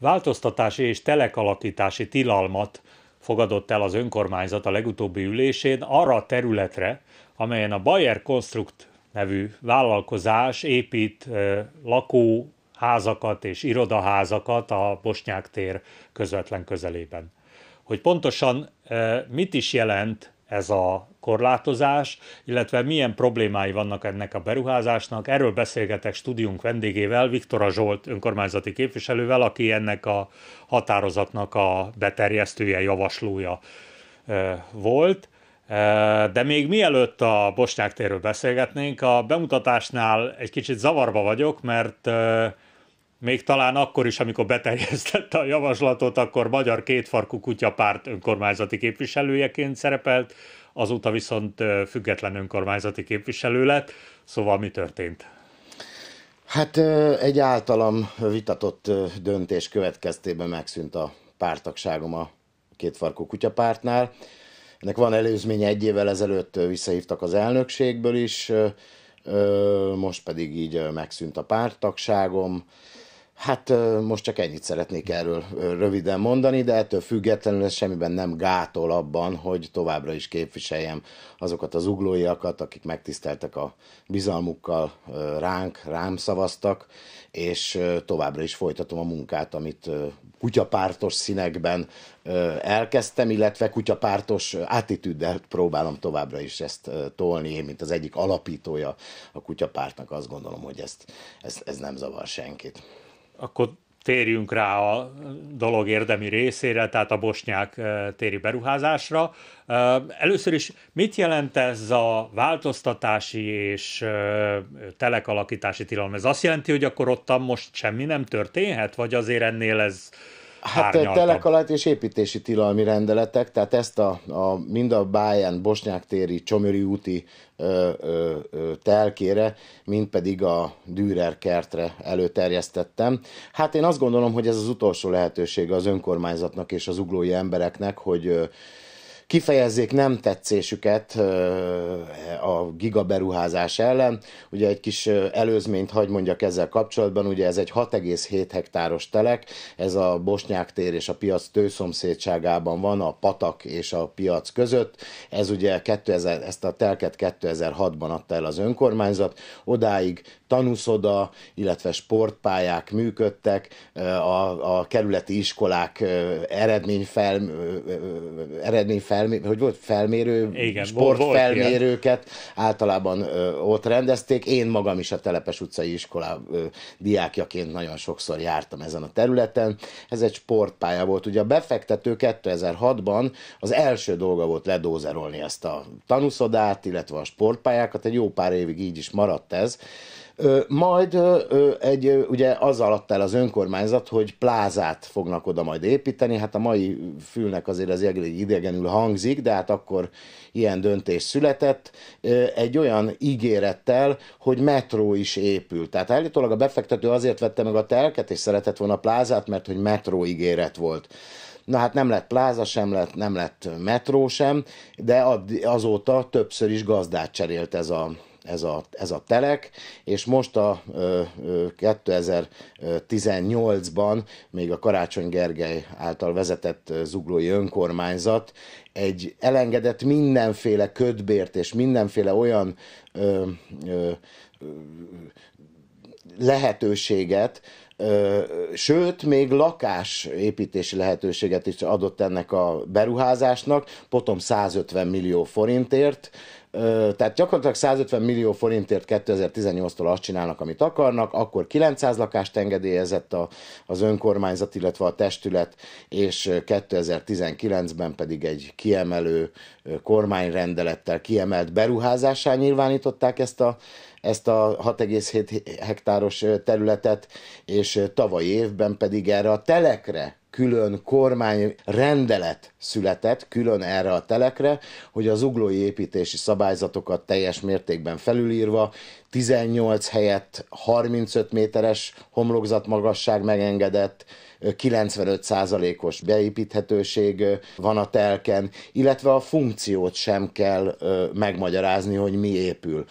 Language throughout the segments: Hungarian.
Változtatási és telekalakítási tilalmat fogadott el az önkormányzat a legutóbbi ülésén arra a területre, amelyen a Bayer Construct nevű vállalkozás épít lakóházakat és irodaházakat a Bosnyák tér közvetlen közelében. Hogy pontosan mit is jelent ez a korlátozás, illetve milyen problémái vannak ennek a beruházásnak. Erről beszélgetek stúdiunk vendégével, Viktora Zsolt önkormányzati képviselővel, aki ennek a határozatnak a beterjesztője, javaslója volt. De még mielőtt a Bosnyák térről beszélgetnénk, a bemutatásnál egy kicsit zavarba vagyok, mert még talán akkor is, amikor beterjesztette a javaslatot, akkor magyar kétfarkú kutyapárt önkormányzati képviselőjeként szerepelt, azóta viszont független önkormányzati képviselő lett. Szóval mi történt? Hát egy általam vitatott döntés következtében megszűnt a pártagságom a kétfarkú kutyapártnál. Ennek van előzménye, egy évvel ezelőtt visszahívtak az elnökségből is, most pedig így megszűnt a pártagságom. Hát most csak ennyit szeretnék erről röviden mondani, de ettől függetlenül ez semmiben nem gátol abban, hogy továbbra is képviseljem azokat az uglóiakat, akik megtiszteltek a bizalmukkal ránk, rám szavaztak, és továbbra is folytatom a munkát, amit kutyapártos színekben elkezdtem, illetve kutyapártos attitűddel próbálom továbbra is ezt tolni. Én, mint az egyik alapítója a kutyapártnak, azt gondolom, hogy ezt, ez, ez nem zavar senkit. Akkor térjünk rá a dolog érdemi részére, tehát a bosnyák eh, téri beruházásra. Eh, először is mit jelent ez a változtatási és eh, telekalakítási tilalom? Ez azt jelenti, hogy akkor ottan most semmi nem történhet, vagy azért ennél ez Hát eh, telekalált és építési tilalmi rendeletek, tehát ezt a, a mind a Báján, Bosnyák téri, Csomöri úti ö, ö, ö, telkére, mint pedig a Dürer kertre előterjesztettem. Hát én azt gondolom, hogy ez az utolsó lehetőség az önkormányzatnak és az uglói embereknek, hogy ö, kifejezzék nem tetszésüket a gigaberuházás ellen. Ugye egy kis előzményt hagy mondjak ezzel kapcsolatban, ugye ez egy 6,7 hektáros telek, ez a Bosnyák tér és a piac tőszomszédságában van, a patak és a piac között. Ez ugye 2000, ezt a telket 2006-ban adta el az önkormányzat, odáig tanúszoda, illetve sportpályák működtek, a, a kerületi iskolák eredményfel, eredményfel felmérő, hogy volt felmérő, Igen, sportfelmérőket, volt általában ö, ott rendezték. Én magam is a Telepes utcai iskola ö, diákjaként nagyon sokszor jártam ezen a területen. Ez egy sportpálya volt. Ugye a befektető 2006-ban az első dolga volt ledózerolni ezt a tanúszodát, illetve a sportpályákat. Egy jó pár évig így is maradt ez majd egy, ugye az alatt el az önkormányzat, hogy plázát fognak oda majd építeni, hát a mai fülnek azért az idegenül hangzik, de hát akkor ilyen döntés született, egy olyan ígérettel, hogy metró is épül. Tehát állítólag a befektető azért vette meg a telket, és szeretett volna plázát, mert hogy metró ígéret volt. Na hát nem lett pláza sem, lett, nem lett metró sem, de azóta többször is gazdát cserélt ez a, ez a, ez a telek, és most a 2018-ban még a Karácsony Gergely által vezetett zuglói önkormányzat egy elengedett mindenféle ködbért és mindenféle olyan ö, ö, ö, lehetőséget, sőt, még lakásépítési lehetőséget is adott ennek a beruházásnak, potom 150 millió forintért, tehát gyakorlatilag 150 millió forintért 2018-tól azt csinálnak, amit akarnak, akkor 900 lakást engedélyezett a, az önkormányzat, illetve a testület, és 2019-ben pedig egy kiemelő kormányrendelettel kiemelt beruházásá nyilvánították ezt a, ezt a 6,7 hektáros területet, és tavaly évben pedig erre a telekre külön kormány rendelet született külön erre a telekre, hogy az uglói építési szabályzatokat teljes mértékben felülírva 18 helyett 35 méteres homlokzat magasság megengedett, 95%-os beépíthetőség van a telken, illetve a funkciót sem kell megmagyarázni, hogy mi épül.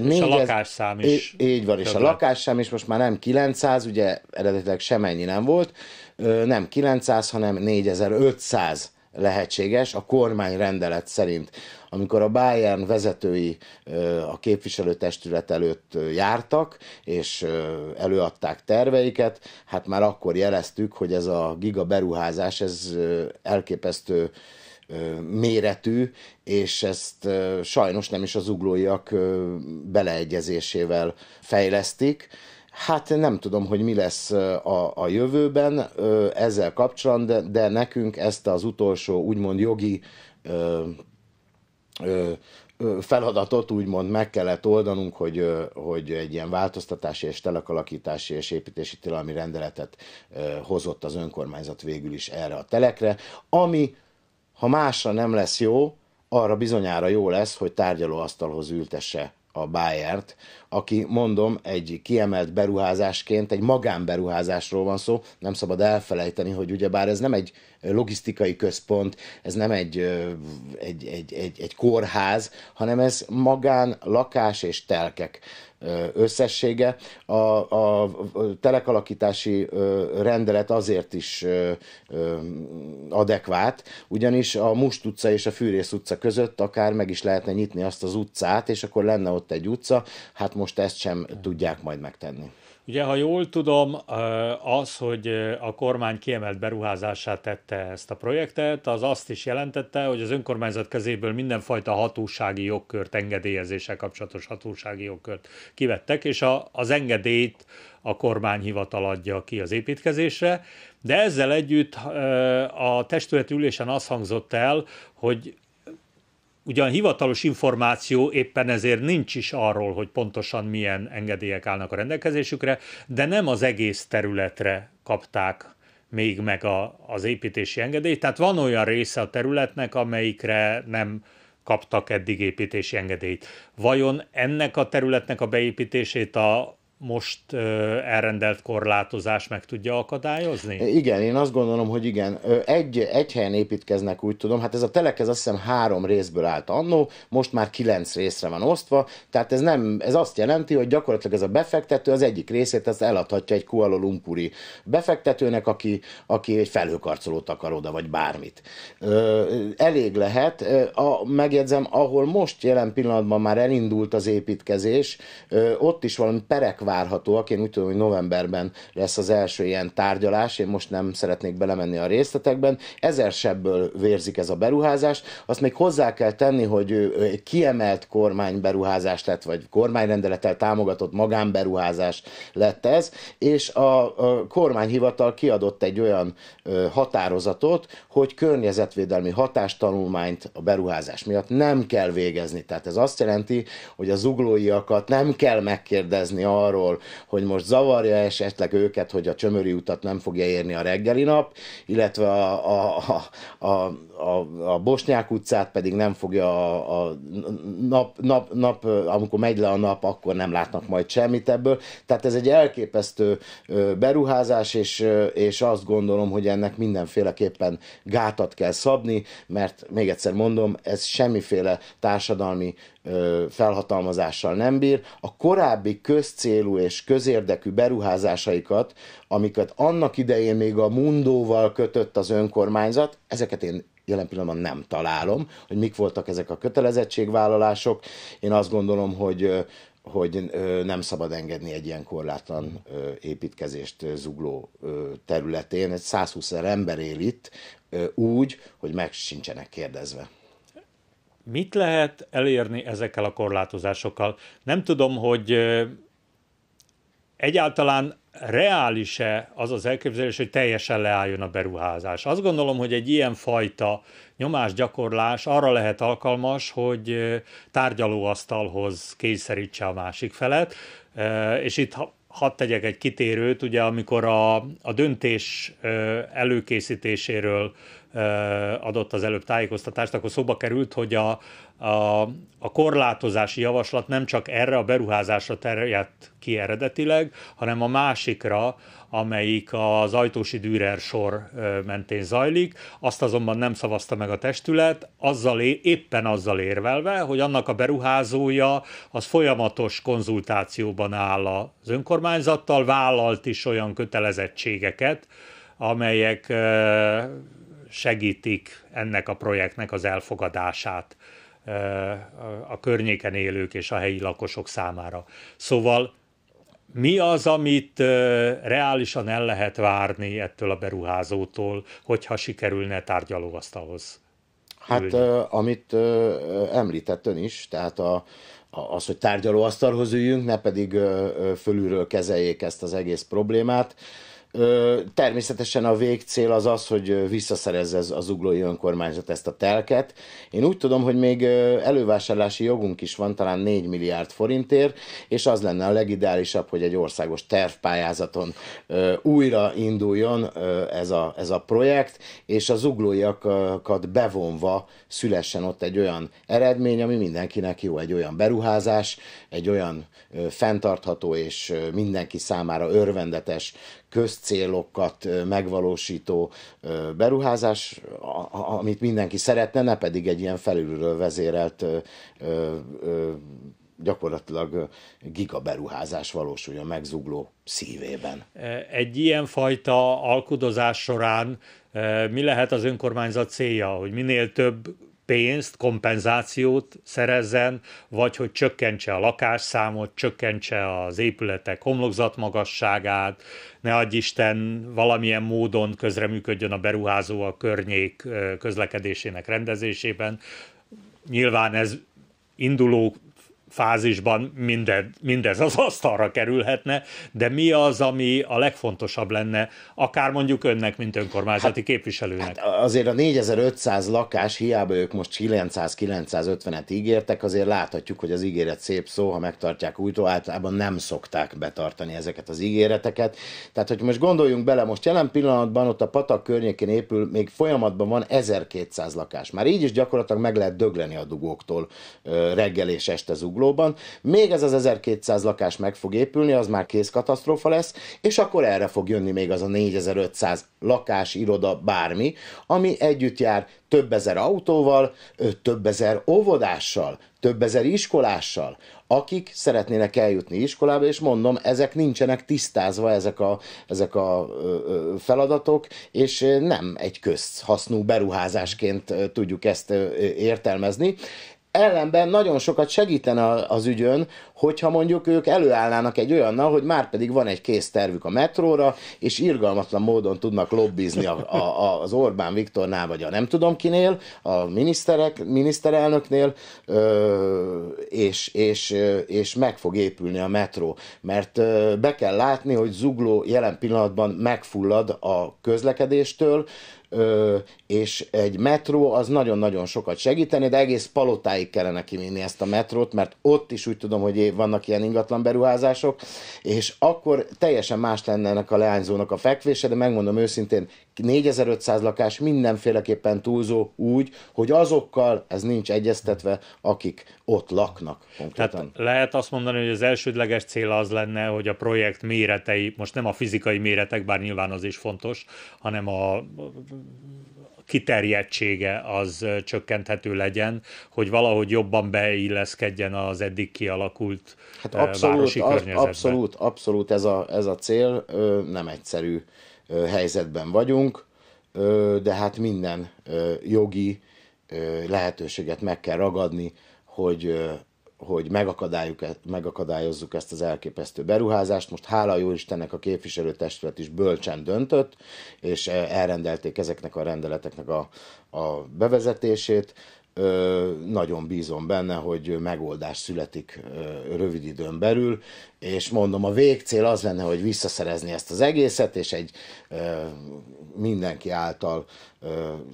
Négy, és a lakásszám is. Így van, és a lakásszám is most már nem 900, ugye eredetileg semennyi nem volt, nem 900, hanem 4500 lehetséges a kormány rendelet szerint. Amikor a Bayern vezetői a képviselőtestület előtt jártak, és előadták terveiket, hát már akkor jeleztük, hogy ez a giga beruházás, ez elképesztő méretű, és ezt sajnos nem is az uglóiak beleegyezésével fejlesztik Hát nem tudom, hogy mi lesz a, a jövőben ezzel kapcsolatban, de, de nekünk ezt az utolsó úgymond jogi ö, ö, feladatot úgymond meg kellett oldanunk, hogy, hogy egy ilyen változtatási és telekalakítási és építési tilalmi rendeletet hozott az önkormányzat végül is erre a telekre, ami, ha másra nem lesz jó, arra bizonyára jó lesz, hogy tárgyalóasztalhoz ültesse a Bayert, aki mondom, egy kiemelt beruházásként, egy magánberuházásról van szó, nem szabad elfelejteni, hogy ugyebár ez nem egy logisztikai központ, ez nem egy, egy, egy, egy, egy kórház, hanem ez magán lakás és telkek összessége. A, a telekalakítási rendelet azért is adekvát, ugyanis a Must utca és a Fűrész utca között akár meg is lehetne nyitni azt az utcát, és akkor lenne ott egy utca, hát most ezt sem tudják majd megtenni. Ugye, ha jól tudom, az, hogy a kormány kiemelt beruházását tette ezt a projektet, az azt is jelentette, hogy az önkormányzat kezéből mindenfajta hatósági jogkört, engedélyezéssel kapcsolatos hatósági jogkört kivettek, és a, az engedélyt a kormányhivatal adja ki az építkezésre, de ezzel együtt a testületi ülésen az hangzott el, hogy ugyan hivatalos információ éppen ezért nincs is arról, hogy pontosan milyen engedélyek állnak a rendelkezésükre, de nem az egész területre kapták még meg a, az építési engedélyt. Tehát van olyan része a területnek, amelyikre nem kaptak eddig építési engedélyt. Vajon ennek a területnek a beépítését a most elrendelt korlátozás meg tudja akadályozni? Igen, én azt gondolom, hogy igen. Egy, egy helyen építkeznek, úgy tudom. Hát ez a telek, ez azt hiszem három részből állt annó, most már kilenc részre van osztva, tehát ez, nem, ez azt jelenti, hogy gyakorlatilag ez a befektető az egyik részét ezt eladhatja egy Kuala Lumpuri befektetőnek, aki, aki egy felhőkarcolót akar oda, vagy bármit. Elég lehet. A, megjegyzem, ahol most jelen pillanatban már elindult az építkezés, ott is valami perek várhatóak. Én úgy tudom, hogy novemberben lesz az első ilyen tárgyalás, én most nem szeretnék belemenni a részletekben. Ezer sebből vérzik ez a beruházás. Azt még hozzá kell tenni, hogy egy kiemelt kormányberuházás lett, vagy kormányrendelettel támogatott magánberuházás lett ez, és a, a kormányhivatal kiadott egy olyan ö, határozatot, hogy környezetvédelmi hatástanulmányt a beruházás miatt nem kell végezni. Tehát ez azt jelenti, hogy a zuglóiakat nem kell megkérdezni arról, arról, hogy most zavarja esetleg őket, hogy a csömöri utat nem fogja érni a reggeli nap, illetve a, a, a, a, a, Bosnyák utcát pedig nem fogja a, a nap, nap, nap, amikor megy le a nap, akkor nem látnak majd semmit ebből. Tehát ez egy elképesztő beruházás, és, és azt gondolom, hogy ennek mindenféleképpen gátat kell szabni, mert még egyszer mondom, ez semmiféle társadalmi felhatalmazással nem bír, a korábbi közcélú és közérdekű beruházásaikat, amiket annak idején még a mundóval kötött az önkormányzat, ezeket én jelen pillanatban nem találom, hogy mik voltak ezek a kötelezettségvállalások. Én azt gondolom, hogy hogy nem szabad engedni egy ilyen korlátlan építkezést zugló területén. Egy 120 ember él itt úgy, hogy meg sincsenek kérdezve mit lehet elérni ezekkel a korlátozásokkal? Nem tudom, hogy egyáltalán reális-e az az elképzelés, hogy teljesen leálljon a beruházás. Azt gondolom, hogy egy ilyen fajta nyomásgyakorlás arra lehet alkalmas, hogy tárgyalóasztalhoz kényszerítse a másik felet, és itt hadd tegyek egy kitérőt, ugye amikor a, a döntés előkészítéséről adott az előbb tájékoztatást, akkor szóba került, hogy a, a, a korlátozási javaslat nem csak erre a beruházásra terjedt ki eredetileg, hanem a másikra, amelyik az ajtósi Dürer sor mentén zajlik, azt azonban nem szavazta meg a testület, azzal é, éppen azzal érvelve, hogy annak a beruházója az folyamatos konzultációban áll az önkormányzattal, vállalt is olyan kötelezettségeket, amelyek segítik ennek a projektnek az elfogadását a környéken élők és a helyi lakosok számára. Szóval mi az, amit reálisan el lehet várni ettől a beruházótól, hogyha sikerülne tárgyalóasztalhoz? Hát, amit említett ön is, tehát a, az, hogy tárgyalóasztalhoz üljünk, ne pedig fölülről kezeljék ezt az egész problémát. Természetesen a végcél az az, hogy visszaszerezze az uglói önkormányzat ezt a telket. Én úgy tudom, hogy még elővásárlási jogunk is van, talán 4 milliárd forintért, és az lenne a legideálisabb, hogy egy országos tervpályázaton újra induljon ez a, ez a projekt, és az uglóiakat bevonva szülessen ott egy olyan eredmény, ami mindenkinek jó, egy olyan beruházás, egy olyan fenntartható és mindenki számára örvendetes köz közcélokat megvalósító beruházás, amit mindenki szeretne, ne pedig egy ilyen felülről vezérelt gyakorlatilag gigaberuházás valósuljon meg zugló szívében. Egy ilyen fajta alkudozás során mi lehet az önkormányzat célja, hogy minél több pénzt, kompenzációt szerezzen, vagy hogy csökkentse a lakásszámot, csökkentse az épületek homlokzatmagasságát, ne adj Isten valamilyen módon közreműködjön a beruházó a környék közlekedésének rendezésében. Nyilván ez induló fázisban minden, mindez az asztalra kerülhetne, de mi az, ami a legfontosabb lenne, akár mondjuk önnek, mint önkormányzati hát, képviselőnek? Hát azért a 4500 lakás, hiába ők most 900-950-et ígértek, azért láthatjuk, hogy az ígéret szép szó, ha megtartják újtó, általában nem szokták betartani ezeket az ígéreteket. Tehát, hogy most gondoljunk bele, most jelen pillanatban ott a patak környékén épül, még folyamatban van 1200 lakás. Már így is gyakorlatilag meg lehet dögleni a dugóktól reggel és este zugló valóban, még ez az 1200 lakás meg fog épülni, az már kész katasztrófa lesz, és akkor erre fog jönni még az a 4500 lakás, iroda, bármi, ami együtt jár több ezer autóval, több ezer óvodással, több ezer iskolással, akik szeretnének eljutni iskolába, és mondom, ezek nincsenek tisztázva, ezek a, ezek a feladatok, és nem egy közhasznú beruházásként tudjuk ezt értelmezni ellenben nagyon sokat segítene az ügyön, hogyha mondjuk ők előállnának egy olyannal, hogy már pedig van egy kész tervük a metróra, és irgalmatlan módon tudnak lobbizni a, a, az Orbán Viktornál, vagy a nem tudom kinél, a miniszterek, miniszterelnöknél, ö, és, és, és meg fog épülni a metró. Mert ö, be kell látni, hogy Zugló jelen pillanatban megfullad a közlekedéstől, és egy metró az nagyon-nagyon sokat segíteni, de egész palotáig kellene kivinni ezt a metrót, mert ott is úgy tudom, hogy vannak ilyen ingatlan beruházások, és akkor teljesen más lenne ennek a leányzónak a fekvése, de megmondom őszintén, 4500 lakás mindenféleképpen túlzó úgy, hogy azokkal ez nincs egyeztetve, akik ott laknak konkrétan. Tehát lehet azt mondani, hogy az elsődleges cél az lenne, hogy a projekt méretei, most nem a fizikai méretek, bár nyilván az is fontos, hanem a kiterjedtsége az csökkenthető legyen, hogy valahogy jobban beilleszkedjen az eddig kialakult hát eh, abszolút, városi környezetbe. Abszolút, abszolút ez a, ez a cél, nem egyszerű helyzetben vagyunk, de hát minden jogi lehetőséget meg kell ragadni, hogy, hogy megakadályozzuk ezt az elképesztő beruházást. Most hála jó Istennek a képviselőtestület is bölcsen döntött, és elrendelték ezeknek a rendeleteknek a, a bevezetését nagyon bízom benne, hogy megoldás születik rövid időn belül, és mondom, a végcél az lenne, hogy visszaszerezni ezt az egészet, és egy mindenki által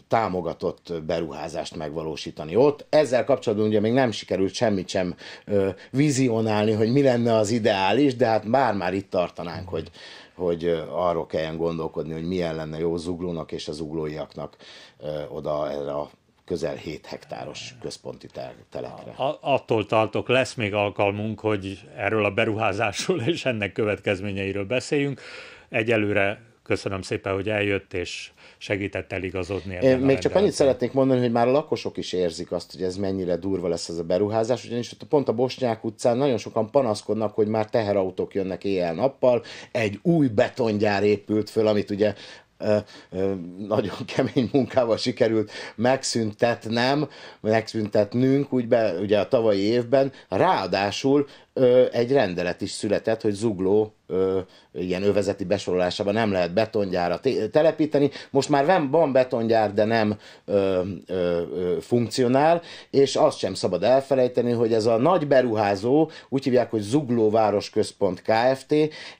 támogatott beruházást megvalósítani ott. Ezzel kapcsolatban ugye még nem sikerült semmit sem vizionálni, hogy mi lenne az ideális, de hát már-már itt tartanánk, hogy, hogy arról kelljen gondolkodni, hogy milyen lenne jó zuglónak és az zuglóiaknak oda erre a közel 7 hektáros központi telekre. Attól tartok, lesz még alkalmunk, hogy erről a beruházásról és ennek következményeiről beszéljünk. Egyelőre köszönöm szépen, hogy eljött és segített eligazodni. Én még csak annyit szeretnék mondani, hogy már a lakosok is érzik azt, hogy ez mennyire durva lesz ez a beruházás, ugyanis ott pont a Bosnyák utcán nagyon sokan panaszkodnak, hogy már teherautók jönnek éjjel-nappal, egy új betongyár épült föl, amit ugye nagyon kemény munkával sikerült megszüntetnem, megszüntetnünk, úgy be, ugye a tavalyi évben, ráadásul egy rendelet is született, hogy zugló ilyen övezeti besorolásában nem lehet betongyárat telepíteni. Most már van, van betongyár, de nem ö, ö, ö, funkcionál, és azt sem szabad elfelejteni, hogy ez a nagy beruházó, úgy hívják, hogy Zugló Városközpont Kft.,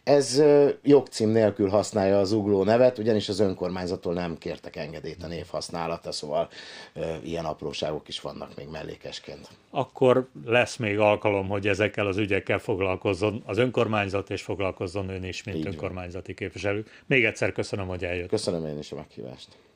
ez ö, jogcím nélkül használja a Zugló nevet, ugyanis az önkormányzattól nem kértek engedélyt a használata, szóval ö, ilyen apróságok is vannak még mellékesként. Akkor lesz még alkalom, hogy ezekkel az ügyekkel foglalkozzon az önkormányzat, és foglalkozzon ön is, mint Így önkormányzati képviselő. Még egyszer köszönöm, hogy eljött. Köszönöm én is a meghívást.